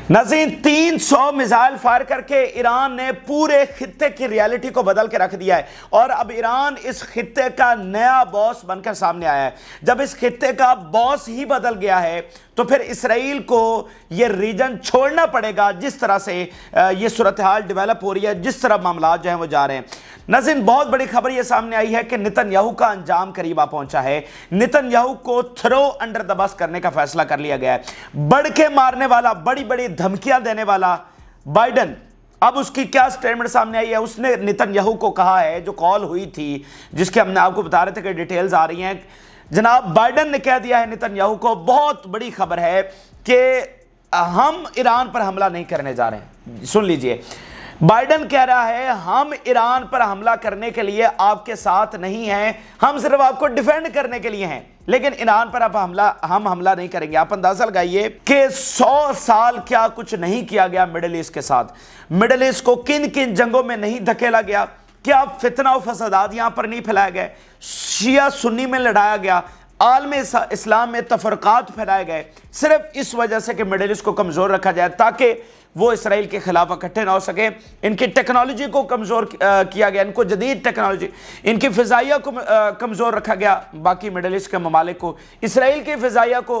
तीन 300 missile fire करके Iran ने पूरे खत्े की रियलिटी को बदल के रख दिया है और अब ईरान इस खत्े का नया बॉस बनकर सामने आया है जब इस खत्े का बॉस ही बदल गया है तो फिर इसराइल को ये रीजन छोड़ना पड़ेगा जिस तरह से ये सूरत हाल डेवलप हो रही है जिस तरह मामला जो है वो जा रहे हैं नजिन बहुत बड़ी खबर ये सामने आई है कि नितन याहू का अंजाम करीब आ पहुंचा है नितन याहू को थ्रो अंडर द बस करने का फैसला कर लिया गया है बढ़ के मारने वाला बड़ी बड़ी धमकियां देने वाला बाइडन अब उसकी क्या स्टेटमेंट सामने आई है उसने नितन याहू को कहा है जो कॉल हुई थी जिसके हमने आपको बता रहे थे कि डिटेल्स आ रही हैं जनाब बाइडन ने कह दिया है याहू को बहुत बड़ी खबर है कि हम ईरान पर हमला नहीं करने जा रहे हैं सुन लीजिए बाइडन कह रहा है हम ईरान पर हमला करने के लिए आपके साथ नहीं हैं हम सिर्फ आपको डिफेंड करने के लिए हैं लेकिन ईरान पर आप हमला हम हमला नहीं करेंगे आप अंदाजा लगाइए कि 100 साल क्या कुछ नहीं किया गया मिडल ईस्ट के साथ मिडल ईस्ट को किन किन जंगों में नहीं धकेला गया क्या फितना फसादात यहाँ पर नहीं फैलाए गए शिया सुन्नी में लड़ाया गया आलम इस्लाम में तफरक़ात फैलाए गए सिर्फ इस वजह से कि मिडल ईस्ट को कमज़ोर रखा जाए ताकि वो इसराइल के ख़िलाफ़ इकट्ठे ना हो सकें इनकी टेक्नोलॉजी को कमज़ोर किया गया इनको जदीद टेक्नोलॉजी इनकी फिजाइया को कमज़ोर रखा गया बाकी मिडल ईस्ट के ममालिक को इसराइल की फिजाइया को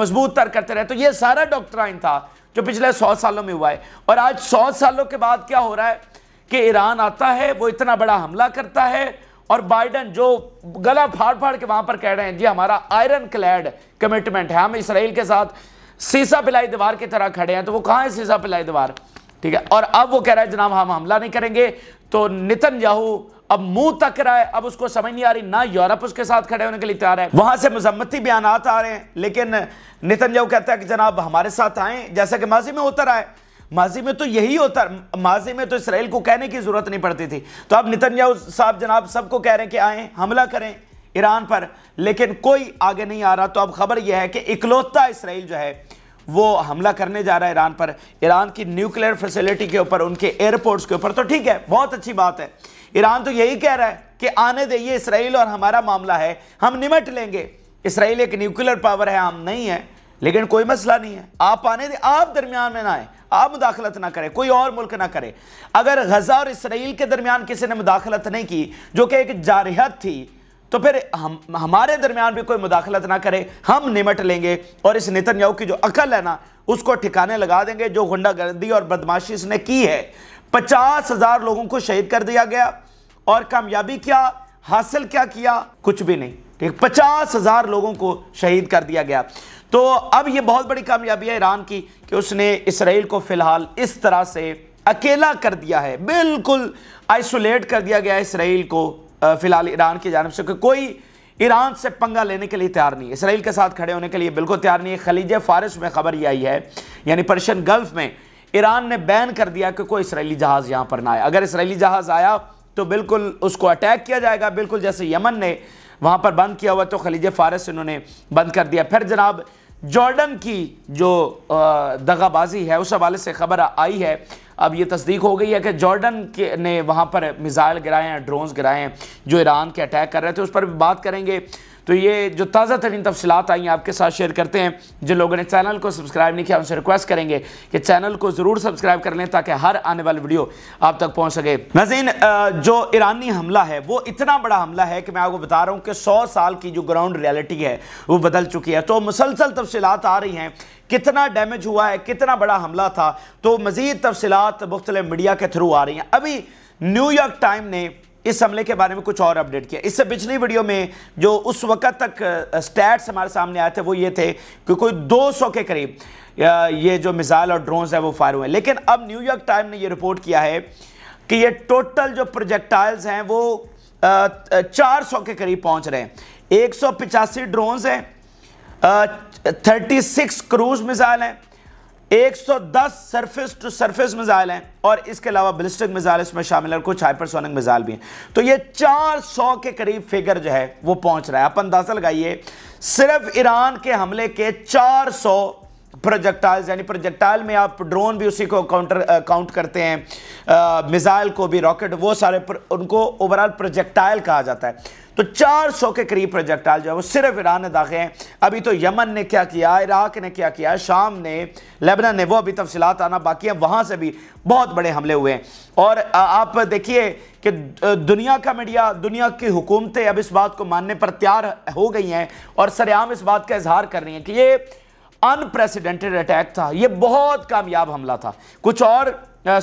मजबूत तर करते रहे तो ये सारा डॉक्ट्राइन था जो पिछले सौ सालों में हुआ है और आज सौ सालों के बाद क्या हो रहा है कि ईरान आता है वो इतना बड़ा हमला करता है और बाइडन जो गला फाड़ फाड़ के वहां पर कह रहे हैं जी हमारा आयरन क्लैड कमिटमेंट है हम इसराइल के साथ सीसा पिलाई दीवार की तरह खड़े हैं तो वो कहाँ है सीसा पिलाई दीवार ठीक है और अब वो कह रहा है जनाब हम हमला नहीं करेंगे तो नितिन याहू अब मुंह तक रहा है अब उसको समझ नहीं आ रही ना यूरोप उसके साथ खड़े होने के लिए तैयार है वहां से मजम्मती बयान आ रहे हैं लेकिन नितिन याहू कहता है कि जनाब हमारे साथ आए जैसा कि माजी में होता रहा है माजी में तो यही होता माजी में तो इसराइल को कहने की ज़रूरत नहीं पड़ती थी तो अब नितन्याहू साहब जनाब सबको कह रहे हैं कि आए हमला करें ईरान पर लेकिन कोई आगे नहीं आ रहा तो अब खबर यह है कि इकलौता इसराइल जो है वो हमला करने जा रहा है ईरान पर ईरान की न्यूक्लियर फैसिलिटी के ऊपर उनके एयरपोर्ट्स के ऊपर तो ठीक है बहुत अच्छी बात है ईरान तो यही कह रहा है कि आने दे ये इसराइल और हमारा मामला है हम निमट लेंगे इसराइल एक न्यूक्लियर पावर है हम नहीं है लेकिन कोई मसला नहीं है आप आने दें आप दरमियान में ना आए आप मुदाखलत ना करें कोई और मुल्क ना करे अगर गजा और इसराइल के दरमियान किसी ने मुदाखलत नहीं की जो कि एक जारहत थी तो फिर हम हमारे दरमियान भी कोई मुदाखलत ना करे हम निमट लेंगे और इस नितनयाहू की जो अकल है ना उसको ठिकाने लगा देंगे जो गुंडागर्दी और बदमाशी इसने की है पचास हजार लोगों को शहीद कर दिया गया और कामयाबी क्या हासिल क्या किया कुछ भी नहीं ठीक पचास हजार लोगों को शहीद कर दिया गया तो अब ये बहुत बड़ी कामयाबी है ईरान की कि उसने इसराइल को फ़िलहाल इस तरह से अकेला कर दिया है बिल्कुल आइसोलेट कर दिया गया है इसराइल को फ़िलहाल ईरान की जानब से कोई ईरान से पंगा लेने के लिए तैयार नहीं है इसराइल के साथ खड़े होने के लिए बिल्कुल तैयार नहीं है खलीज फारस में खबर ये आई है यानी पर्शियन गल्फ में ईरान ने बैन कर दिया कि कोई इसराइली जहाज़ यहाँ पर ना आए अगर इसराइली जहाज़ आया तो बिल्कुल उसको अटैक किया जाएगा बिल्कुल जैसे यमन ने वहाँ पर बंद किया हुआ तो खलीज फ़ारस इन्होंने बंद कर दिया फिर जनाब जॉर्डन की जो दगाबाजी है उस हवाले से खबर आई है अब ये तस्दीक हो गई है कि जॉर्डन के ने वहाँ पर मिज़ाइल गिराए हैं ड्रोन्स गिराए हैं जो ईरान के अटैक कर रहे थे उस पर भी बात करेंगे तो ये जो ताज़ा तरीन तफसलत आई हैं आपके साथ शेयर करते हैं जिन लोगों ने चैनल को सब्सक्राइब नहीं किया उनसे रिक्वेस्ट करेंगे कि चैनल को ज़रूर सब्सक्राइब कर लें ताकि हर आने वाली वीडियो आप तक पहुँच सके नजीन जो ईरानी हमला है वो इतना बड़ा हमला है कि मैं आपको बता रहा हूँ कि सौ साल की जो ग्राउंड रियलिटी है वो बदल चुकी है तो मुसलसल तफसलत आ रही हैं कितना डैमेज हुआ है कितना बड़ा हमला था तो मज़ीद तफसलत मुख्तल मीडिया के थ्रू आ रही हैं अभी न्यूयॉर्क टाइम ने इस हमले के बारे में कुछ और अपडेट किया इससे पिछली वीडियो में जो उस वक्त तक स्टैट्स हमारे सामने आए थे वो ये थे कि कोई 200 के करीब ये जो मिसाइल और ड्रोन्स है वो फायर हुए लेकिन अब न्यूयॉर्क टाइम ने ये रिपोर्ट किया है कि ये टोटल जो प्रोजेक्टाइल्स हैं वो चार सौ के करीब पहुंच रहे हैं एक सौ पिचासी ड्रोन्स हैं थर्टी सिक्स क्रूज मिसाइल हैं 110 सरफेस टू सरफेस मिसाइल हैं और इसके अलावा बिलिस्टिक मिसाइल इसमें शामिल है कुछ हाइपरसोनिक मिसाइल भी हैं तो ये 400 के करीब फिगर जो है वो पहुंच रहा है अपन अंदाजा लगाइए सिर्फ ईरान के हमले के 400 प्रोजेक्टाइल यानी प्रोजेक्टाइल में आप ड्रोन भी उसी को काउंटर काउंट करते हैं मिसाइल को भी रॉकेट वो सारे प्र, उनको ओवरऑल प्रोजेक्टाइल कहा जाता है तो 400 के करीब प्रोजेक्टाइल जो है वो सिर्फ ईरान ने दागे हैं अभी तो यमन ने क्या किया इराक ने क्या किया शाम ने लेबनान ने वो अभी तफसीत आना बाकी है वहां से भी बहुत बड़े हमले हुए हैं और आप देखिए कि दुनिया का मीडिया दुनिया की हुकूमतें अब इस बात को मानने पर तैयार हो गई हैं और सरेआम इस बात का इजहार कर रही हैं कि ये अनप्रेसिडेंटेड अटैक था ये बहुत कामयाब हमला था कुछ और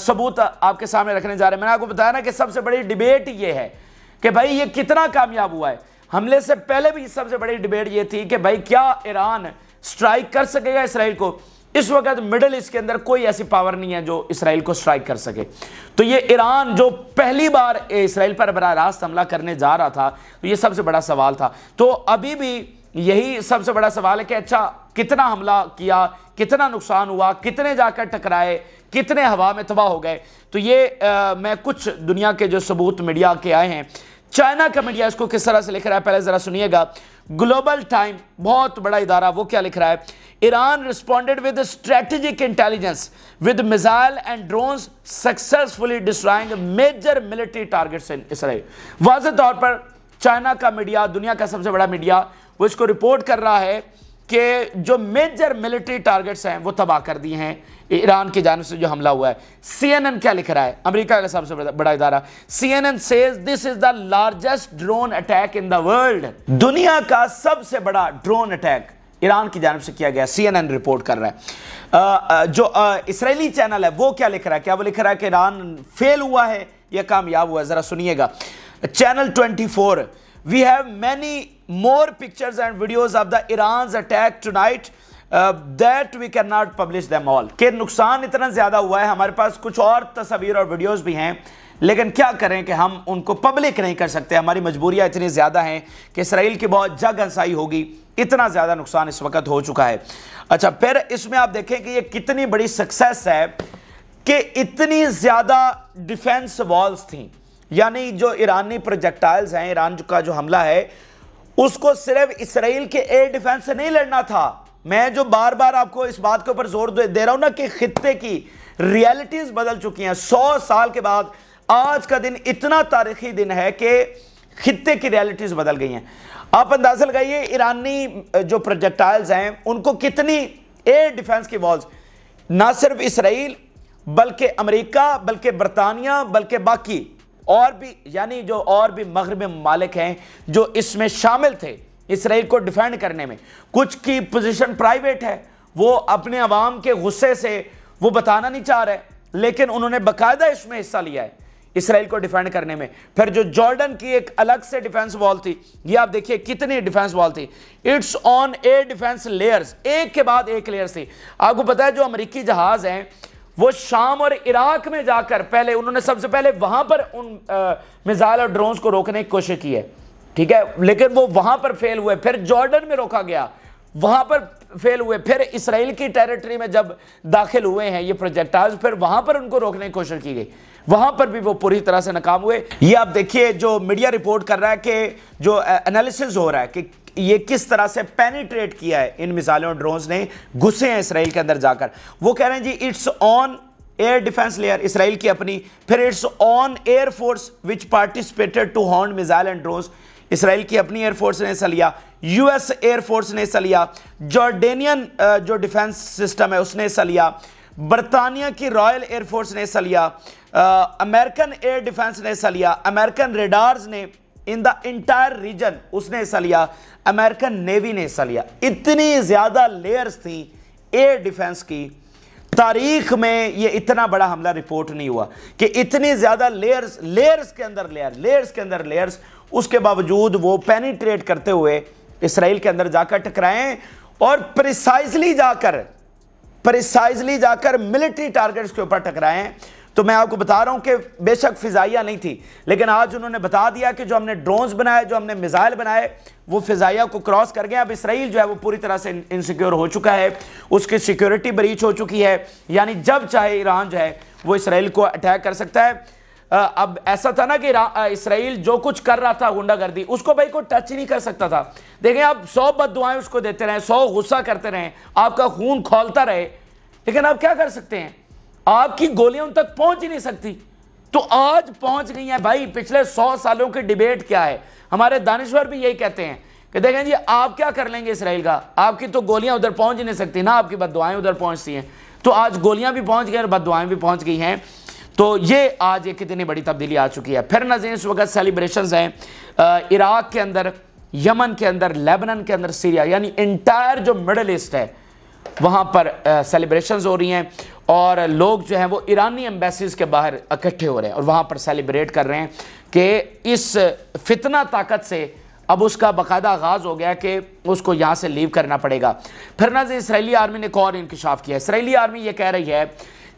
सबूत आपके सामने रखने जा रहे हैं मैंने आपको बताया ना कि सबसे बड़ी डिबेट ये है कि भाई ये कितना कामयाब हुआ है हमले से पहले भी सबसे बड़ी डिबेट ये थी कि भाई क्या ईरान स्ट्राइक कर सकेगा इसराइल को इस वक्त मिडल ईस्ट के अंदर कोई ऐसी पावर नहीं है जो इसराइल को स्ट्राइक कर सके तो ये ईरान जो पहली बार इसराइल पर बरा रास्त हमला करने जा रहा था तो ये सबसे बड़ा सवाल था तो अभी भी यही सबसे बड़ा सवाल है कि अच्छा कितना हमला किया कितना नुकसान हुआ कितने जाकर टकराए कितने हवा में तबाह हो गए तो ये आ, मैं कुछ दुनिया के जो सबूत मीडिया के आए हैं चाइना का मीडिया इसको किस तरह से लिख रहा है पहले ज़रा सुनिएगा ग्लोबल टाइम बहुत बड़ा इदारा वो क्या लिख रहा है Iran responded with strategic intelligence with missile and drone successfully destroying major military targets in Israel वाज तौर पर चाइना का मीडिया दुनिया का सबसे बड़ा मीडिया वो इसको रिपोर्ट कर रहा है कि जो मेजर मिलिट्री टारगेट्स हैं वो तबाह कर दिए हैं ईरान की जानब से जो हमला हुआ है सीएनएन क्या लिख रहा है अमेरिका का सबसे बड़ा इदारा CNN says this is the largest drone attack in the world दुनिया का सबसे बड़ा ड्रोन अटैक ईरान की जानब से किया गया सीएनएन रिपोर्ट कर रहा है आ, आ, जो इसराइली चैनल है वो क्या लिख रहा है क्या वो लिख रहा है कि ईरान फेल हुआ है या कामयाब हुआ है जरा सुनिएगा channel twenty four we have many more pictures and videos of the Iran's attack tonight. That we can not publish them all के नुकसान इतना ज़्यादा हुआ है हमारे पास कुछ और तस्वीर और वीडियोज़ भी हैं लेकिन क्या करें कि हम उनको पब्लिक नहीं कर सकते हमारी मजबूरियाँ इतनी ज़्यादा हैं कि इसराइल की बहुत जग हंसाई होगी इतना ज़्यादा नुकसान इस वक्त हो चुका है अच्छा फिर इसमें आप देखें कि ये कितनी बड़ी सक्सेस है कि इतनी ज़्यादा डिफेंस वॉल्स थी यानी जो ईरानी प्रोजेक्टाइल्स हैं ईरान का जो हमला है उसको सिर्फ इसराइल के एयर डिफेंस से नहीं लड़ना था मैं जो बार बार आपको इस बात के ऊपर जोर दे रहा हूं ना कि खत्ते की रियलिटीज बदल चुकी हैं सौ साल के बाद आज का दिन इतना तारीखी दिन है कि खत्ते की रियलिटीज बदल गई हैं आप अंदाजा लगाइए ईरानी जो प्रोजेक्टाइल्स हैं उनको कितनी एयर डिफेंस की वॉल्स ना सिर्फ इसराइल बल्कि अमेरिका बल्कि बरतानिया बल्कि बाकी और भी यानी जो और भी मगरब ममालिक हैं जो इसमें शामिल थे इसराइल को डिफेंड करने में कुछ की पोजिशन प्राइवेट है वो अपने आवाम के गुस्से से वो बताना नहीं चाह रहे लेकिन उन्होंने बाकायदा इसमें हिस्सा लिया है इसराइल को डिफेंड करने में फिर जो जॉर्डन की एक अलग से डिफेंस वॉल थी ये आप देखिए कितनी डिफेंस वॉल थी it's on a defence layers एक के बाद एक लेयर्स थी आपको पता है जो अमेरिकी जहाज़ हैं वो शाम और इराक में जाकर पहले उन्होंने सबसे पहले वहां पर उन मिसाइल और ड्रोन्स को रोकने की कोशिश की है ठीक है लेकिन वो वहां पर फेल हुए फिर जॉर्डन में रोका गया वहां पर फेल हुए फिर इसराइल की टेरिटरी में जब दाखिल हुए हैं ये प्रोजेक्टाइल फिर वहां पर उनको रोकने की कोशिश की गई वहां पर भी वो पूरी तरह से नाकाम हुए ये आप देखिए जो मीडिया रिपोर्ट कर रहा है कि जो एनालिसिस हो रहा है कि ये किस तरह से पेनिट्रेट किया है इन मिसाइलों और ड्रोन्स ने घुसे हैं इसराइल के अंदर जाकर वो कह रहे हैं जी it's on air defence layer Israel की अपनी फिर it's on air force which participated to horn missile and drones Israel की अपनी एयरफोर्स ने हिस्सा लिया यूएस एयरफोर्स ने हिस्सा लिया जॉर्डेनियन जो डिफेंस सिस्टम है उसने हिस्सा लिया बरतानिया की रॉयल एयरफोर्स ने हिस्सा लिया अमेरिकन एयर डिफेंस ने हिस्सा लिया अमेरिकन रेडार्स ने इन द इंटायर रीजन उसने हिस्सा लिया अमेरिकन नेवी ने हिस्सा लिया इतनी ज़्यादा लेयर्स थी एयर डिफेंस की तारीख में ये इतना बड़ा हमला रिपोर्ट नहीं हुआ कि इतनी ज़्यादा लेयर्स लेयर्स के अंदर लेयर लेयर्स के अंदर लेयर्स उसके बावजूद वो पेनिट्रेट करते हुए इसराइल के अंदर जाकर टकराए और प्रिसाइजली जाकर प्रिसाइजली जाकर मिलिट्री टारगेट्स के ऊपर टकराए तो मैं आपको बता रहा हूं कि बेशक फ़िज़ाइया नहीं थी लेकिन आज उन्होंने बता दिया कि जो हमने ड्रोन्स बनाए जो हमने मिज़ाइल बनाए वो फ़िज़ाइया को क्रॉस कर गए अब इसराइल जो है वो पूरी तरह से इनसिक्योर हो चुका है उसकी सिक्योरिटी ब्रीच हो चुकी है यानी जब चाहे ईरान जो है वो इसराइल को अटैक कर सकता है अब ऐसा था ना कि इसराइल जो कुछ कर रहा था गुंडागर्दी उसको भाई को टच ही नहीं कर सकता था देखें आप सौ बद दुआएं उसको देते रहे सौ गुस्सा करते रहे आपका खून खोलता रहे लेकिन आप क्या कर सकते हैं आपकी गोलियां उन तक पहुंच ही नहीं सकती तो आज पहुंच गई है भाई पिछले सौ सालों की डिबेट क्या है हमारे दानश्वर भी यही कहते हैं कि देखें जी आप क्या कर लेंगे इसराइल का आपकी तो गोलियां उधर पहुंच ही नहीं सकती ना आपकी बदवाएं उधर पहुंचती हैं तो आज गोलियां भी पहुंच गई और बदवाएं भी पहुंच गई हैं तो ये आज एक कितनी बड़ी तब्दीली आ चुकी है फिर नजर इस वक्त सेलिब्रेशन हैं इराक के अंदर यमन के अंदर लेबनन के अंदर सीरिया यानी इंटायर जो मिडल ईस्ट है वहाँ पर सेलिब्रेशंस हो रही हैं और लोग जो हैं वो ईरानी एम्बेसीज के बाहर इकट्ठे हो रहे हैं और वहाँ पर सेलिब्रेट कर रहे हैं कि इस फितना ताकत से अब उसका बाकायदा आगाज़ हो गया कि उसको यहाँ से लीव करना पड़ेगा फिर ना इसराइली आर्मी ने कौन इंकशाफ किया इसराइली आर्मी ये कह रही है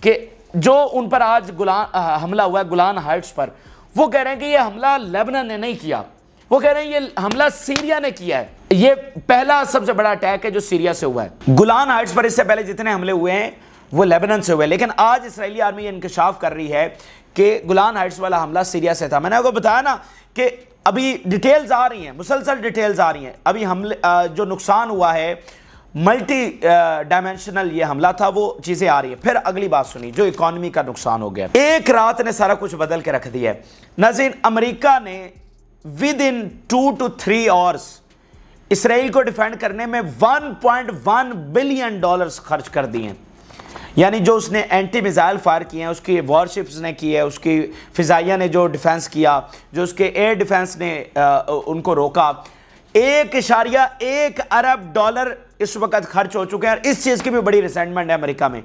कि जो उन पर आज गुला हमला हुआ है गुलान हाइट्स पर वो कह रहे हैं कि ये हमला लेबनन ने नहीं किया वो कह रहे हैं ये हमला सीरिया ने किया है ये पहला सबसे बड़ा अटैक है जो सीरिया से हुआ है गुलान हाइट्स पर इससे पहले जितने हमले हुए हैं वो लेबनन से हुए लेकिन आज इसराइली आर्मी ये इंकशाफ कर रही है कि गुलान हाइट्स वाला हमला सीरिया से था मैंने आपको बताया ना कि अभी डिटेल्स आ रही हैं मुसलसल डिटेल्स आ रही हैं अभी हमले जो नुकसान हुआ है मल्टी डायमेंशनल ये हमला था वो चीज़ें आ रही हैं फिर अगली बात सुनी जो इकॉनमी का नुकसान हो गया एक रात ने सारा कुछ बदल के रख दिया है अमरीका ने within two two three hours Israel को डिफेंड करने में 1.1 बिलियन डॉलर्स खर्च कर दिए हैं यानी जो उसने एंटी मिज़ाइल फायर किए हैं उसकी वॉरशिप्स ने की है उसकी फ़िज़ाइया ने जो डिफेंस किया जो उसके एयर डिफेंस ने आ, उनको रोका एक इशारिया एक अरब डॉलर इस वक्त खर्च हो चुके हैं और इस चीज़ की भी बड़ी रिसेंटमेंट है अमेरिका में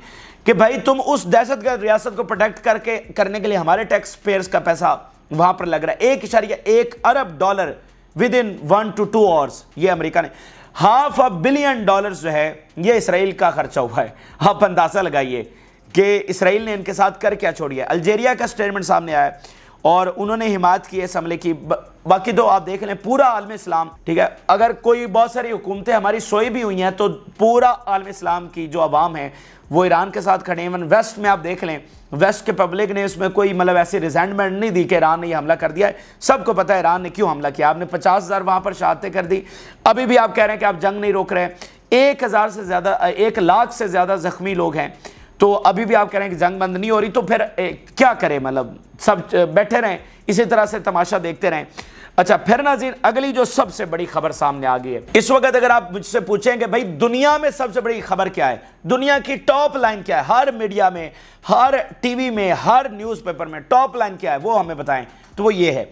कि भाई तुम उस दहशत रियासत को प्रोटेक्ट करके करने के लिए हमारे टैक्स पेयर्स का पैसा वहां पर लग रहा है एक इशारिया एक अरब dollar within one two two hours ये अमेरिका ने हाफ अ बिलियन डॉलर जो है यह इसराइल का खर्चा हुआ है आप अंदाज़ा लगाइए कि इसराइल ने इनके साथ कर क्या छोड़ी है अल्जेरिया का स्टेटमेंट सामने आया और उन्होंने हिमायत की इस हमले की बाकी तो आप देख लें पूरा आलम इस्लाम ठीक है अगर कोई बहुत सारी हुकूमतें हमारी सोई भी हुई हैं तो पूरा आलम इस्लाम की जो आवाम है वो ईरान के साथ खड़े इवन वेस्ट में आप देख लें वेस्ट के पब्लिक ने उसमें कोई मतलब ऐसी रिजेंटमेंट नहीं दी कि ईरान ने ये हमला कर दिया है सबको पता है ईरान ने क्यों हमला किया आपने पचास हज़ार वहाँ पर शहादतें कर दी अभी भी आप कह रहे हैं कि आप जंग नहीं रोक रहे एक हज़ार से ज़्यादा एक लाख से ज़्यादा ज़ख्मी लोग हैं तो अभी भी आप कह रहे हैं कि जंग बंद नहीं हो रही तो फिर ए, क्या करें मतलब सब बैठे रहें इसी तरह से तमाशा देखते रहें अच्छा फिर नाजीन अगली जो सबसे बड़ी खबर सामने आ गई है इस वक्त अगर आप मुझसे पूछेंगे भाई दुनिया में सबसे बड़ी खबर क्या है दुनिया की टॉप लाइन क्या है हर मीडिया में हर टीवी में हर न्यूज़पेपर में टॉप लाइन क्या है वो हमें बताएं तो वो ये है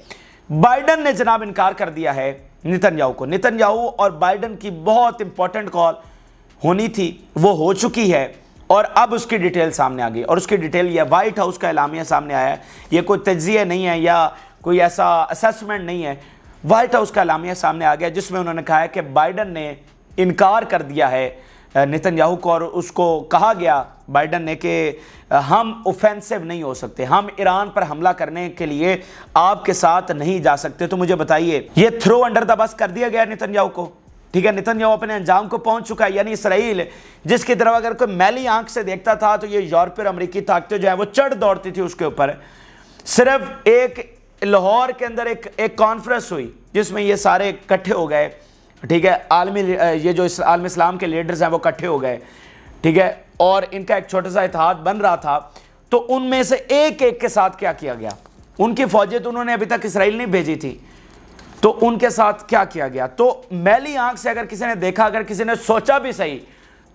बाइडन ने जनाब इनकार कर दिया है याहू को याहू और बाइडन की बहुत इंपॉर्टेंट कॉल होनी थी वो हो चुकी है और अब उसकी डिटेल सामने आ गई और उसकी डिटेल यह वाइट हाउस का एलामिया सामने आया है ये कोई तजिया नहीं है या कोई ऐसा असेसमेंट नहीं है वाइट हाउस का एलामिया सामने आ गया जिसमें उन्होंने कहा है कि बाइडन ने इनकार कर दिया है याहू को और उसको कहा गया बाइडन ने कि हम ओफेंसिव नहीं हो सकते हम ईरान पर हमला करने के लिए आपके साथ नहीं जा सकते तो मुझे बताइए ये थ्रो अंडर द बस कर दिया गया याहू को ठीक है नितन यह अपने अंजाम को पहुंच चुका है यानी इसराइल जिसकी तरफ अगर कोई मैली आंख से देखता था तो ये यूरोपीय अमरीकी ताकतें जो है वो चढ़ दौड़ती थी उसके ऊपर सिर्फ एक लाहौर के अंदर एक एक कॉन्फ्रेंस हुई जिसमें ये सारे इकट्ठे हो गए ठीक है आलमी ये जो आलम इस्लाम के लीडर्स हैं वो इकट्ठे हो गए ठीक है और इनका एक छोटा सा इतिहाद बन रहा था तो उनमें से एक एक के साथ क्या किया गया उनकी फौजें तो उन्होंने अभी तक इसराइल नहीं भेजी थी तो उनके साथ क्या किया गया तो मैली आंख से अगर किसी ने देखा अगर किसी ने सोचा भी सही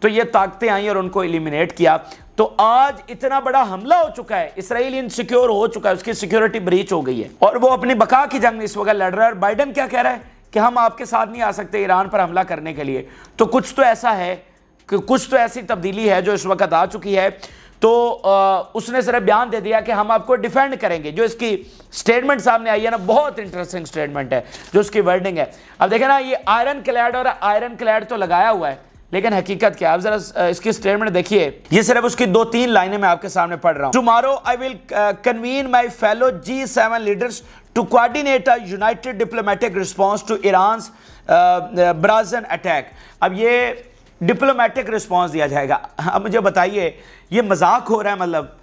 तो ये ताकतें आई और उनको इलिमिनेट किया तो आज इतना बड़ा हमला हो चुका है इसराइल इनसिक्योर हो चुका है उसकी सिक्योरिटी ब्रीच हो गई है और वो अपनी बका की जंग इस वक्त लड़ रहा है और बाइडन क्या कह रहा है कि हम आपके साथ नहीं आ सकते ईरान पर हमला करने के लिए तो कुछ तो ऐसा है कि कुछ तो ऐसी तब्दीली है जो इस वक्त आ चुकी है तो आ, उसने सिर्फ बयान दे दिया कि हम आपको डिफेंड करेंगे जो इसकी स्टेटमेंट सामने आई है ना बहुत इंटरेस्टिंग स्टेटमेंट है जो उसकी वर्डिंग है अब देखे ना ये आयरन क्लैड और आयरन क्लैड तो लगाया हुआ है लेकिन हकीकत क्या आप जरा इसकी स्टेटमेंट देखिए ये सिर्फ उसकी दो तीन लाइनें मैं आपके सामने पढ़ रहा हूं tomorrow I will convene my fellow G seven leaders to coordinate a united diplomatic response to Iran brazen attack अब ये डिप्लोमेटिक रिस्पांस दिया जाएगा अब मुझे बताइए ये मजाक हो रहा है मतलब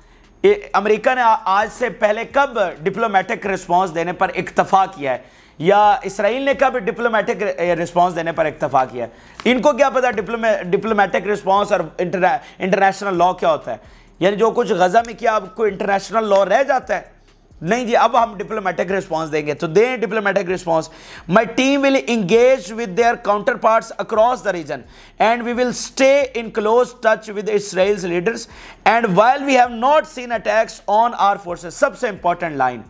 अमेरिका ने आज से पहले कब डिप्लोमेटिक रिस्पांस देने पर इक्तफा किया है या इसराइल ने कब डिप्लोमेटिक रिस्पांस देने पर इक्तफा किया है इनको क्या पता डिप्लोमेटिक रिस्पांस और इंटरनेशनल लॉ क्या होता है यानी जो कुछ गजा में किया आपको इंटरनेशनल लॉ रह जाता है नहीं जी अब हम डिप्लोमेटिक रिस्पांस देंगे तो दें diplomatic response my team will engage with their counterpart across the region and we will stay in close touch with Israel leaders and while we have not seen attacks on our forces सबसे important line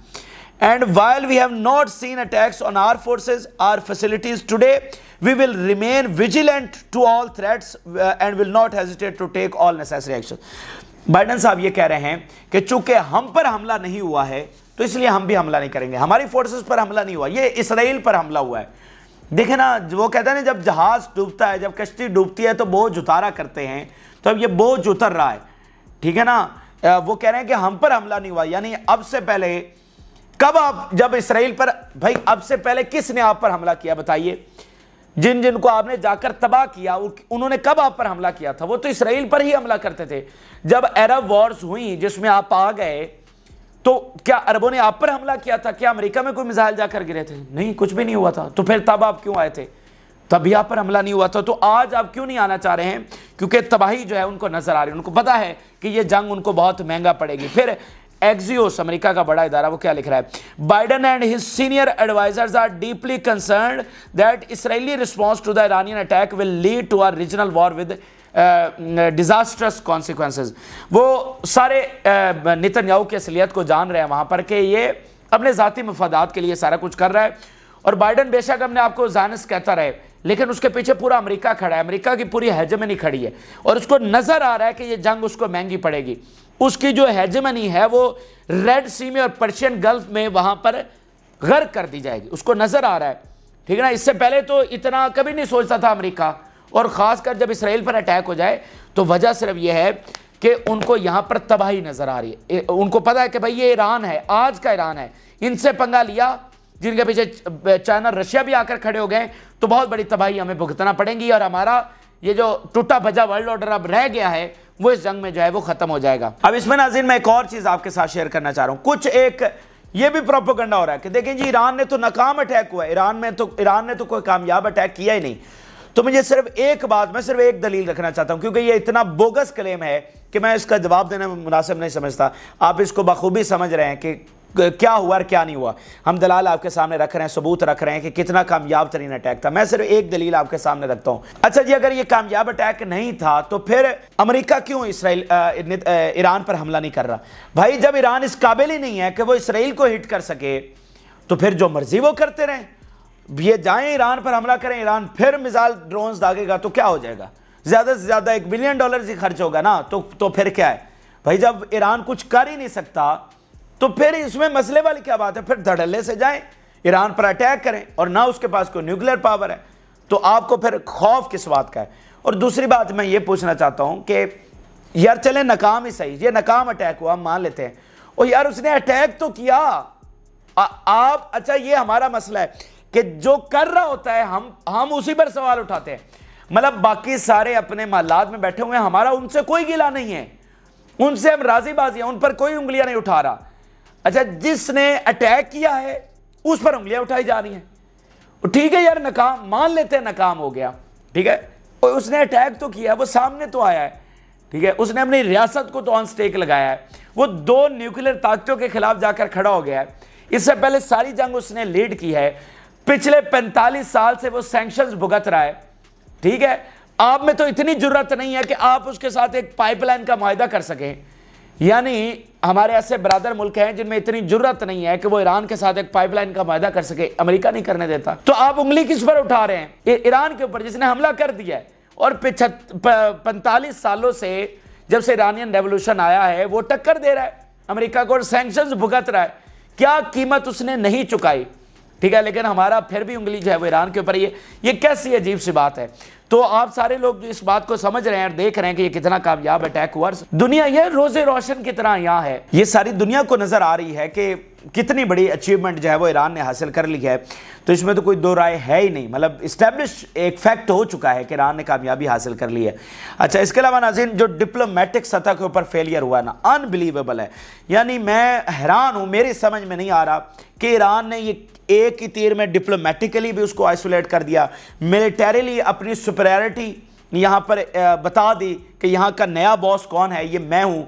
and while we have not seen attacks on our forces or facilities today we will remain vigilant to all threats and will not hesitate to take all necessary action Biden साहब ये कह रहे हैं कि चूंकि हम पर हमला नहीं हुआ है तो इसलिए हम भी हमला नहीं करेंगे हमारी फोर्सेस पर हमला नहीं हुआ ये इसराइल पर हमला हुआ है देखे ना वो कहते हैं ना जब जहाज़ डूबता है जब कश्ती डूबती है तो बोझ उतारा करते हैं तो अब ये बोझ उतर रहा है ठीक है ना वो कह रहे हैं कि हम पर हमला नहीं हुआ यानी अब से पहले कब आप जब इसराइल पर भाई अब से पहले किसने आप पर हमला किया बताइए जिन जिनको आपने जाकर तबाह किया उन्होंने कब आप पर हमला किया था वो तो इसराइल पर ही हमला करते थे जब अरब वॉर्स हुई जिसमें आप आ गए तो क्या अरबों ने आप पर हमला किया था क्या अमेरिका में कोई मिसाइल जाकर गिरे थे नहीं कुछ भी नहीं हुआ था तो फिर तब आप क्यों आए थे तब आप पर हमला नहीं हुआ था तो आज आप क्यों नहीं आना चाह रहे हैं क्योंकि तबाही जो है उनको नजर आ रही है उनको पता है कि यह जंग उनको बहुत महंगा पड़ेगी फिर एक्सियोस अमेरिका का बड़ा इदारा वो क्या लिख रहा है Biden and his senior advisers are deeply concerned that Israeli response to the Iranian attack will lead to a regional war with disastrous uh, consequence वो सारे uh, नितन्याहू की असलियत को जान रहे हैं वहाँ पर कि ये अपने ज़ाती मफादात के लिए सारा कुछ कर रहा है और बाइडन बेशक हमने आपको जानस कहता रहे लेकिन उसके पीछे पूरा अमेरिका खड़ा है अमेरिका की पूरी हैजमनी खड़ी है और उसको नज़र आ रहा है कि ये जंग उसको महंगी पड़ेगी उसकी जो हैजमनी है वो रेड सी में और पर्शियन गल्फ में वहाँ पर गर्क कर दी जाएगी उसको नज़र आ रहा है ठीक है ना इससे पहले तो इतना कभी नहीं सोचता था अमेरिका और ख़ासकर जब इसराइल पर अटैक हो जाए तो वजह सिर्फ यह है कि उनको यहाँ पर तबाही नज़र आ रही है उनको पता है कि भाई ये ईरान है आज का ईरान है इनसे पंगा लिया जिनके पीछे चाइना रशिया भी आकर खड़े हो गए तो बहुत बड़ी तबाही हमें भुगतना पड़ेगी और हमारा ये जो टूटा भजा वर्ल्ड ऑर्डर अब रह गया है वो इस जंग में जो है वो ख़त्म हो जाएगा अब इसमें नाजिन मैं एक और चीज़ आपके साथ शेयर करना चाह रहा हूं कुछ एक ये भी प्रोपोगंडा हो रहा है कि देखें जी ईरान ने तो नाकाम अटैक हुआ ईरान में तो ईरान ने तो कोई कामयाब अटैक किया ही नहीं तो मुझे सिर्फ एक बात मैं सिर्फ एक दलील रखना चाहता हूं क्योंकि ये इतना बोगस क्लेम है कि मैं इसका जवाब देना मुनासिब नहीं समझता आप इसको बखूबी समझ रहे हैं कि क्या हुआ और क्या नहीं हुआ हम दलाल आपके सामने रख रहे हैं सबूत रख रहे हैं कि कितना कामयाब तरीन अटैक था मैं सिर्फ एक दलील आपके सामने रखता हूं अच्छा जी अगर ये कामयाब अटैक नहीं था तो फिर अमेरिका क्यों इसराइल ईरान पर हमला नहीं कर रहा भाई जब ईरान इस काबिल ही नहीं है कि वो इसराइल को हिट कर सके तो फिर जो मर्जी वो करते रहें ये जाएं ईरान पर हमला करें ईरान फिर मिसाइल ड्रोन्स दागेगा तो क्या हो जाएगा ज़्यादा से ज़्यादा एक बिलियन डॉलर ही खर्च होगा ना तो तो फिर क्या है भाई जब ईरान कुछ कर ही नहीं सकता तो फिर इसमें मसले वाली क्या बात है फिर धड़ल्ले से जाए ईरान पर अटैक करें और ना उसके पास कोई न्यूक्लियर पावर है तो आपको फिर खौफ किस बात का है और दूसरी बात मैं ये पूछना चाहता हूं कि यार चले नाकाम ही सही ये नाकाम अटैक हुआ मान लेते हैं और यार उसने अटैक तो किया आ, आप अच्छा ये हमारा मसला है कि जो कर रहा होता है हम हम उसी पर सवाल उठाते हैं मतलब बाकी सारे अपने मालाद में बैठे हुए हैं हमारा उनसे कोई गिला नहीं है उनसे हम राजी बाजी हैं उन पर कोई उंगलियां नहीं उठा रहा अच्छा जिसने अटैक किया है उस पर उंगलियां उठाई जा रही हैं ठीक है यार नाकाम मान लेते हैं नाकाम हो गया ठीक है और उसने अटैक तो किया वो सामने तो आया है ठीक है उसने अपनी रियासत को तो ऑन स्टेक लगाया है वो दो न्यूक्लियर ताकतों के खिलाफ जाकर खड़ा हो गया है इससे पहले सारी जंग उसने लीड की है पिछले 45 साल से वो सैंक्शन भुगत रहा है ठीक है आप में तो इतनी जरूरत नहीं है कि आप उसके साथ एक पाइपलाइन का माहा कर सकें यानी हमारे ऐसे बरादर मुल्क हैं जिनमें इतनी जरूरत नहीं है कि वो ईरान के साथ एक पाइपलाइन का माहा कर सके अमेरिका नहीं करने देता तो आप उंगली किस पर उठा रहे हैं ईरान के ऊपर जिसने हमला कर दिया है और पैंतालीस सालों से जब से ईरानियन रेवोल्यूशन आया है वो टक्कर दे रहा है अमेरिका को और सेंक्शन भुगत रहा है क्या कीमत उसने नहीं चुकाई ठीक है लेकिन हमारा फिर भी उंगली जो है वो ईरान के ऊपर ये ये कैसी अजीब सी बात है तो आप सारे लोग जो इस बात को समझ रहे हैं और देख रहे हैं कि ये कितना कामयाब अटैक हुआ दुनिया ये रोजे रोशन की तरह यहाँ है ये सारी दुनिया को नजर आ रही है कि कितनी बड़ी अचीवमेंट जो है वो ईरान ने हासिल कर ली है तो इसमें तो कोई दो राय है ही नहीं मतलब इस्टेब्लिश एक फैक्ट हो चुका है कि ईरान ने कामयाबी हासिल कर ली है अच्छा इसके अलावा नाजीन जो डिप्लोमेटिक सतह के ऊपर फेलियर हुआ ना अनबिलीवेबल है यानी मैं हैरान हूँ मेरी समझ में नहीं आ रहा कि ईरान ने ये एक ही तीर में डिप्लोमेटिकली भी उसको आइसोलेट कर दिया मिलिटरीली अपनी सुपरियरिटी यहाँ पर बता दी कि यहाँ का नया बॉस कौन है ये मैं हूँ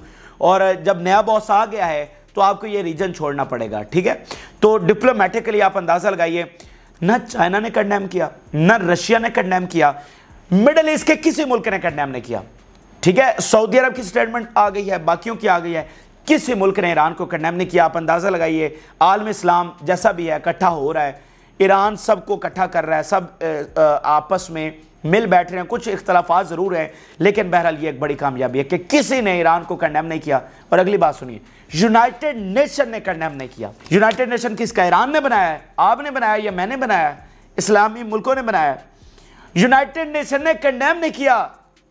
और जब नया बॉस आ गया है तो आपको ये रीजन छोड़ना पड़ेगा ठीक है तो डिप्लोमेटिकली आप अंदाज़ा लगाइए न चाइना ने कंडेम किया न रशिया ने कंडेम किया मिडल ईस्ट के किसी मुल्क ने कंडेम नहीं किया ठीक है सऊदी अरब की स्टेटमेंट आ गई है बाकियों की आ गई है किसी मुल्क ने ईरान को कंडेम नहीं किया आप अंदाज़ा लगाइए आलम इस्लाम जैसा भी है इकट्ठा हो रहा है ईरान सबको इकट्ठा कर रहा है सब आपस में मिल बैठ रहे हैं कुछ इख्तलाफा ज़रूर हैं लेकिन बहरहाल ये एक बड़ी कामयाबी है कि किसी ने ईरान को कंडेम नहीं किया और अगली बात सुनिए यूनाइटेड नेशन ने कंडेम नहीं किया यूनाइटेड नेशन किसका ईरान ने बनाया है आपने बनाया या मैंने बनाया इस्लामी मुल्कों ने बनाया यूनाइटेड नेशन ने कंडेम नहीं किया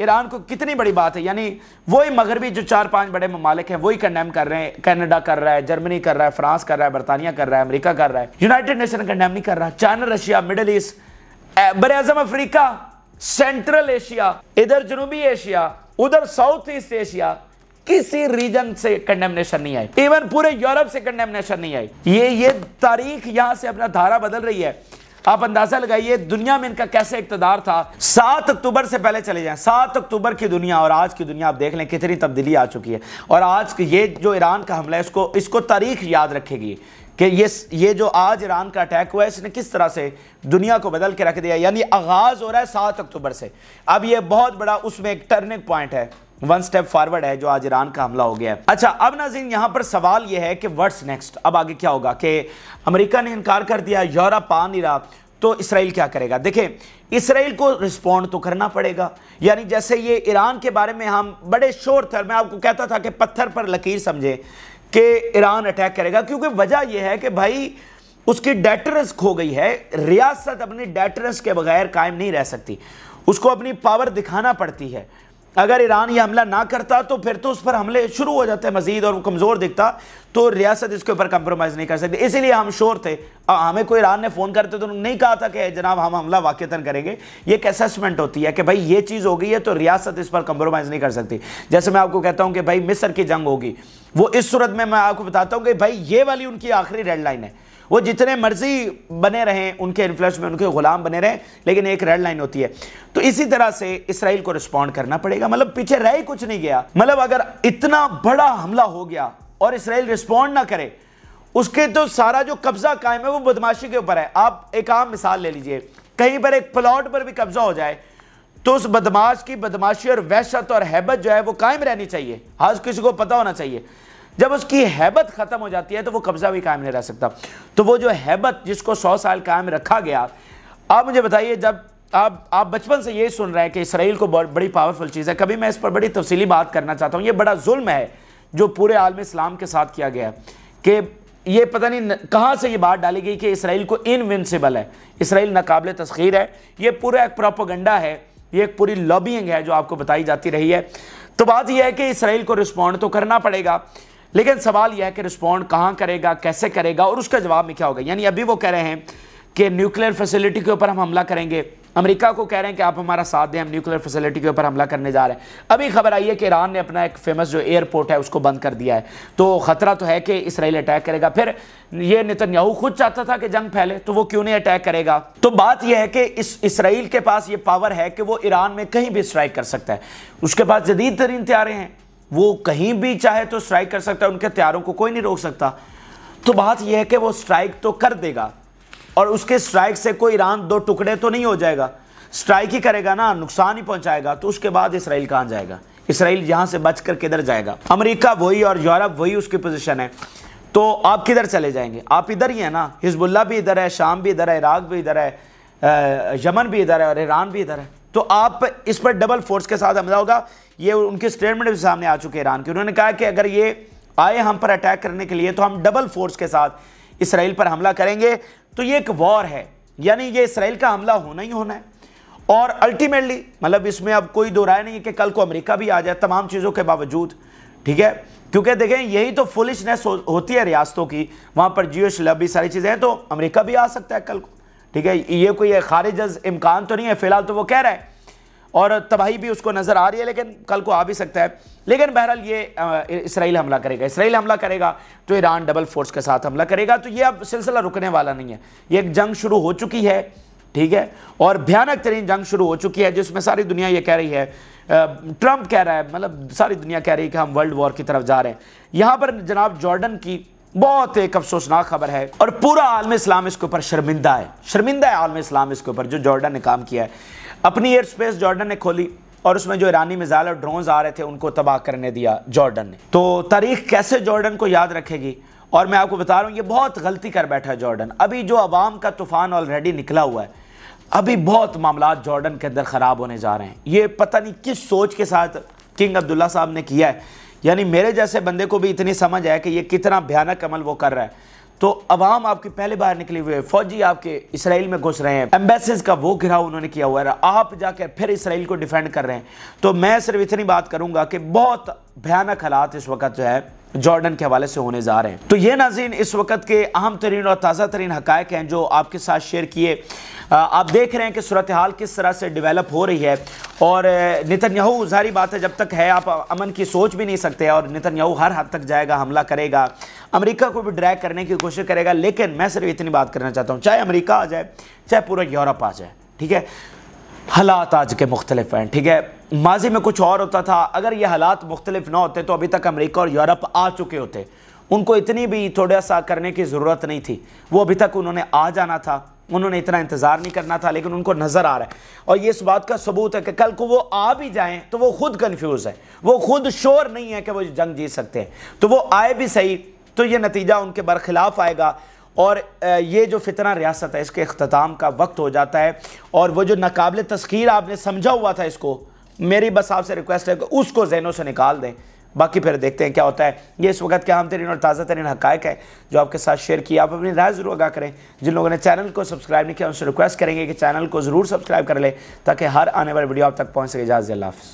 ईरान को कितनी बड़ी बात है यानी वही मगरबी जो चार पांच बड़े ममालिक हैं वही कंडेम कर रहे हैं कनाडा कर रहा है जर्मनी कर रहा है फ्रांस कर रहा है बरतानिया कर रहा है अमेरिका कर रहा है यूनाइटेड नेशन कंडेम नहीं कर रहा चाइना रशिया मिडल ईस्ट बर अफ्रीका सेंट्रल एशिया इधर जनूबी एशिया उधर साउथ ईस्ट एशिया किसी रीजन से कंडेमनेशन नहीं आई इवन पूरे यूरोप से कंडेमनेशन नहीं आई ये ये तारीख यहां से अपना धारा बदल रही है आप अंदाजा लगाइए दुनिया में इनका कैसे इकतदार था सात अक्टूबर से पहले चले जाएं सात अक्टूबर की दुनिया और आज की दुनिया आप देख लें कितनी तब्दीली आ चुकी है और आज ये जो ईरान का हमला है इसको इसको तारीख याद रखेगी कि ये ये जो आज ईरान का अटैक हुआ है इसने किस तरह से दुनिया को बदल के रख दिया यानी आगाज़ हो रहा है सात अक्टूबर से अब ये बहुत बड़ा उसमें एक टर्निंग पॉइंट है वन स्टेप फॉरवर्ड है जो आज ईरान का हमला हो गया है अच्छा अब नाजीन यहां पर सवाल यह है कि वर्ड्स नेक्स्ट अब आगे क्या होगा कि अमेरिका ने इनकार कर दिया यूरोप नहीं रहा तो इसराइल क्या करेगा देखें इसराइल को रिस्पॉन्ड तो करना पड़ेगा यानी जैसे ये ईरान के बारे में हम बड़े शोर थे मैं आपको कहता था कि पत्थर पर लकीर समझें कि ईरान अटैक करेगा क्योंकि वजह यह है कि भाई उसकी डेटरस खो गई है रियासत अपनी डेटरस के बगैर कायम नहीं रह सकती उसको अपनी पावर दिखाना पड़ती है अगर ईरान ये हमला ना करता तो फिर तो उस पर हमले शुरू हो जाते मजीद और वो कमज़ोर दिखता तो रियासत इसके ऊपर कंप्रोमाइज़ नहीं कर सकती इसीलिए हम शोर थे हमें कोई ईरान ने फ़ोन करते तो नहीं कहा था कि जनाब हम हमला वाक़ता करेंगे ये एक असेसमेंट होती है कि भाई ये चीज़ हो गई है तो रियासत इस पर कंप्रोमाइज़ नहीं कर सकती जैसे मैं आपको कहता हूँ कि भाई मिसर की जंग होगी वो इस सूरत में मैं आपको बताता हूँ कि भाई ये वाली उनकी आखिरी रेड लाइन है वो जितने मर्जी बने रहें उनके इन्फ्लुएंस में उनके गुलाम बने रहें लेकिन एक रेड लाइन होती है तो इसी तरह से इसराइल को रिस्पॉन्ड करना पड़ेगा मतलब पीछे रह ही कुछ नहीं गया मतलब अगर इतना बड़ा हमला हो गया और इसराइल रिस्पॉन्ड ना करे उसके तो सारा जो कब्जा कायम है वो बदमाशी के ऊपर है आप एक आम मिसाल ले लीजिए कहीं पर एक प्लॉट पर भी कब्जा हो जाए तो उस बदमाश की बदमाशी और वहशत और हैबत जो है वो कायम रहनी चाहिए हाज किसी को पता होना चाहिए जब उसकी हैबत ख़त्म हो जाती है तो वो कब्ज़ा भी कायम नहीं रह सकता तो वो जो हैबत जिसको सौ साल कायम रखा गया आप मुझे बताइए जब आप आप बचपन से यही सुन रहे हैं कि इसराइल को बड़ी पावरफुल चीज़ है कभी मैं इस पर बड़ी तफसीली बात करना चाहता हूँ ये बड़ा जुल्म है जो पूरे आलम इस्लाम के साथ किया गया है कि ये पता नहीं कहाँ से ये बात डाली गई कि इसराइल को इनविंसिबल है इसराइल नाकबिल तस्खीर है ये पूरा एक प्रोपोगंडा है ये एक पूरी लॉबिंग है जो आपको बताई जाती रही है तो बात यह है कि इसराइल को रिस्पॉन्ड तो करना पड़ेगा लेकिन सवाल यह है कि रिस्पॉन्ड कहाँ करेगा कैसे करेगा और उसका जवाब में क्या होगा यानी अभी वो कह रहे हैं कि न्यूक्लियर फैसिलिटी के ऊपर हम हमला करेंगे अमेरिका को कह रहे हैं कि आप हमारा साथ दें हम न्यूक्लियर फैसिलिटी के ऊपर हमला करने जा रहे हैं अभी खबर आई है कि ईरान ने अपना एक फेमस जो एयरपोर्ट है उसको बंद कर दिया है तो ख़तरा तो है कि इसराइल अटैक करेगा फिर ये नितन्याहू खुद चाहता था कि जंग फैले तो वो क्यों नहीं अटैक करेगा तो बात यह है कि इस इसराइल के पास ये पावर है कि वो ईरान में कहीं भी स्ट्राइक कर सकता है उसके पास जदीद तरीन तैयारें हैं वो कहीं भी चाहे तो स्ट्राइक कर सकता है उनके हथियारों को कोई नहीं रोक सकता तो बात यह है कि वो स्ट्राइक तो कर देगा और उसके स्ट्राइक से कोई ईरान दो टुकड़े तो नहीं हो जाएगा स्ट्राइक ही करेगा ना नुकसान ही पहुंचाएगा तो उसके बाद इसराइल कहाँ जाएगा इसराइल यहाँ से बच कर किधर जाएगा अमेरिका वही और यूरोप वही उसकी पोजीशन है तो आप किधर चले जाएंगे आप इधर ही है ना हिजबुल्ला भी इधर है शाम भी इधर है इराक भी इधर है यमन भी इधर है और ईरान भी इधर है तो आप इस पर डबल फोर्स के साथ हमला होगा ये उनके स्टेटमेंट भी सामने आ चुके ईरान के उन्होंने कहा कि अगर ये आए हम पर अटैक करने के लिए तो हम डबल फोर्स के साथ इसराइल पर हमला करेंगे तो ये एक वॉर है यानी ये इसराइल का हमला होना ही होना है और अल्टीमेटली मतलब इसमें अब कोई दो राय नहीं है कि कल को अमेरिका भी आ जाए तमाम चीज़ों के बावजूद ठीक है क्योंकि देखें यही तो फुलिशनेस हो, होती है रियासतों की वहाँ पर जियो शलब सारी चीज़ें हैं तो अमेरिका भी आ सकता है कल को ठीक है ये कोई खारिज इम्कान तो नहीं है फिलहाल तो वो कह रहा है और तबाही भी उसको नज़र आ रही है लेकिन कल को आ भी सकता है लेकिन बहरहाल ये इसराइल हमला करेगा इसराइल हमला करेगा तो ईरान डबल फोर्स के साथ हमला करेगा तो ये अब सिलसिला रुकने वाला नहीं है ये एक जंग शुरू हो चुकी है ठीक है और भयानक तरीन जंग शुरू हो चुकी है जिसमें सारी दुनिया ये कह रही है ट्रंप कह रहा है मतलब सारी दुनिया कह रही है कि हम वर्ल्ड वॉर की तरफ जा रहे हैं यहाँ पर जनाब जॉर्डन की बहुत एक अफसोसनाक खबर है और पूरा आलम इस्लाम इसके ऊपर शर्मिंदा है शर्मिंदा है आलम इस्लाम इसके ऊपर जो जॉर्डन ने काम किया है अपनी एयर स्पेस जॉर्डन ने खोली और उसमें जो ईरानी मिजाइल और ड्रोन्स आ रहे थे उनको तबाह करने दिया जॉर्डन ने तो तारीख कैसे जॉर्डन को याद रखेगी और मैं आपको बता रहा हूँ ये बहुत गलती कर बैठा है जॉर्डन अभी जो अवाम का तूफान ऑलरेडी निकला हुआ है अभी बहुत मामला जॉर्डन के अंदर ख़राब होने जा रहे हैं ये पता नहीं किस सोच के साथ किंग अब्दुल्ला साहब ने किया है यानी मेरे जैसे बंदे को भी इतनी समझ आया कि ये कितना भयानक अमल वो कर रहा है तो अवाम आपकी पहले बार निकली हुई है फौजी आपके इसराइल में घुस रहे हैं एम्बेसिस का वो घिराव उन्होंने किया हुआ है आप जाकर फिर इसराइल को डिफेंड कर रहे हैं तो मैं सिर्फ इतनी बात करूंगा कि बहुत भयानक हालात इस वक्त जो है जॉर्डन के हवाले से होने जा रहे हैं तो ये नाजीन इस वक्त के अहम तरीन और ताज़ा तरीन हक हैं जो आपके साथ शेयर किए आप देख रहे हैं कि सूरत हाल किस तरह से डेवलप हो रही है और याहू जारी बात है जब तक है आप अमन की सोच भी नहीं सकते और याहू हर हद तक जाएगा हमला करेगा अमेरिका को भी ड्रैग करने की कोशिश करेगा लेकिन मैं सिर्फ इतनी बात करना चाहता हूँ चाहे अमेरिका आ जाए चाहे पूरा यूरोप आ जाए ठीक है हालात आज के मुख्तलिफ हैं ठीक है माजी में कुछ और होता था अगर ये हालात मुख्तलिफ ना होते तो अभी तक अमेरिका और यूरोप आ चुके होते उनको इतनी भी थोड़ा सा करने की ज़रूरत नहीं थी वो अभी तक उन्होंने आ जाना था उन्होंने इतना इंतज़ार नहीं करना था लेकिन उनको नज़र आ रहा है और ये इस बात का सबूत है कि कल को वो आ भी जाएं तो वो खुद कन्फ्यूज़ है वो खुद शोर नहीं है कि वो जंग जीत सकते हैं तो वो आए भी सही तो ये नतीजा उनके बरखिलाफ आएगा और ये जो फितना रियासत है इसके अख्ताम का वक्त हो जाता है और वह जो नाकबिल तस्खीर आपने समझा हुआ था इसको मेरी बस आपसे रिक्वेस्ट है कि उसको जहनों से निकाल दें बाकी फिर देखते हैं क्या होता है ये इस वक्त क्या आम तरीन और ताज़ा तरीन हक है जो आपके साथ शेयर किया आप अपनी राय ज़रूर आगा करें जिन लोगों ने चैनल को सब्सक्राइब नहीं किया उनसे रिक्वेस्ट करेंगे कि चैनल को ज़रूर सब्सक्राइब कर लें ताकि हर आने वाली वीडियो आप तक पहुँच सके इजाज़ हाफ़